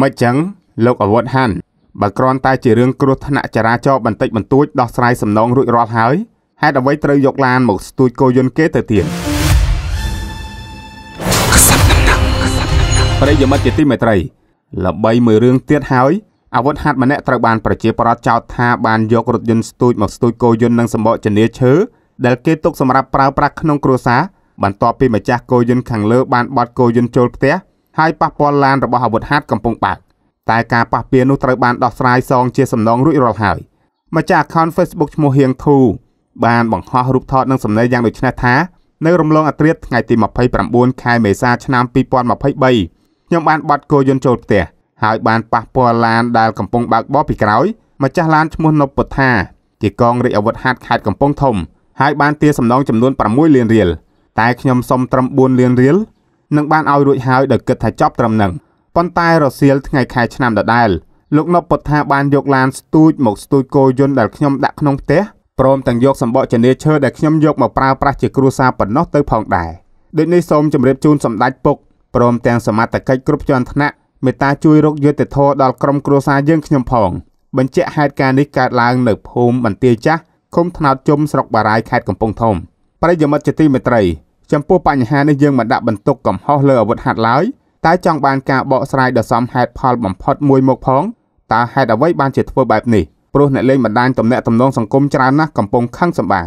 មិនចឹងលោកអវត្តហាន់បើគ្រាន់តែ ជារឿងគ្រោះថ្នាក់ចរាចរណ៍បន្តិចបន្តួចដោះស្រាយសំណងរួចរាល់ហើយហេតុអ្វីត្រូវយកឡានមកស្ទួចគោយន្តគេទៅទៀតប្រិយមិត្តជាទីមេត្រីល្បីមួយរឿងទៀតហើយអាវុធហត្ថម្នាក់ត្រូវបានប្រជាប្រដ្ឋចោទថាបានយករថយន្តស្ទូចមកស្ទូចគោយន្តនិងសម្បកជនាឈើដែលគេទុកសម្រាប់ប្រើប្រាស់ក្នុងគ្រួសារបន្ទាប់ពីម្ចាស់គោយន្តខាងលើបានបត់គោយន្តចូលផ្ទះហើយប៉ះពាល់ឡានរបស់អាវុធហត្ថកំពុងបើកតែការប៉ះពៀនោះត្រូវបានដោះស្រាយសងជាសំណងរួចរាល់ហើយម្ចាស់ account Facebook ឈ្មោះហៀងធូបានបង្ហោះរូបថតនិងសំណេរយ៉ាងដូចនេះថានៅរំលងអត្រាថ្ងៃទី29ខែមេសាឆ្នាំ2023ខ្ញុំបានបាត់គោយន្តចូលផ្ទះហើយបានប៉ះពាល់ឡានដែលកំពុងបើកបរពីក្រោយម្ចាស់ឡានឈ្មោះនពុថាជាកងរាជអាវុធហត្ថខេត្តកំពង់ធំហើយបានទារសំណងចំនួន6លានរៀលតែខ្ញុំសុំត្រឹម4លានរៀលនឹងបានឲ្យរួចហើយដោយគិតថាចប់ត្រឹមនឹងប៉ុន្តែរសៀលថ្ងៃខែឆ្នាំដដែលលោកនពុថាបានយកឡានស្ទូចមកស្ទូចគោយន្តដែលខ្ញុំដាក់ក្នុងផ្ទះព្រមទាំងយក សម្បកចនីឈើដែលខ្ញុំយកមកប្រើប្រាស់ជាគ្រួសារប៉ុណ្ណោះទៅផងដែរដូចនេះសូមជម្រាបជូនសម្ដេចពុកព្រមទាំងសមត្ថកិច្ចគ្រប់ជាន់ថ្នាក់មេត្តាជួយរកយុត្តិធម៌ដល់ក្រុមគ្រួសារយើងខ្ញុំផងបញ្ជាក់ហេតុការណ៍នេះកើតឡើង នៅភូមិបន្ទាយចាស់ឃុំថ្នោតជុំស្រុកបារាយខេត្តកំពង់ធំប្រិយមិត្តជាទីមេត្រីចំពោះបញ្ហានេះយើងមិនដាក់បន្ទុកកំហុសលើអាវុធហត្ថឡើយតែចង់បានការបកស្រាយដ៏សមហេតុផលបំផុតមួយមកផងតើហេតុអ្វីបានជាធ្វើបែបនេះព្រោះអ្នកលេងបណ្ដាញទំនាក់ទំនងសង្គមច្រើនណាស់កំពុងខឹងសម្បារ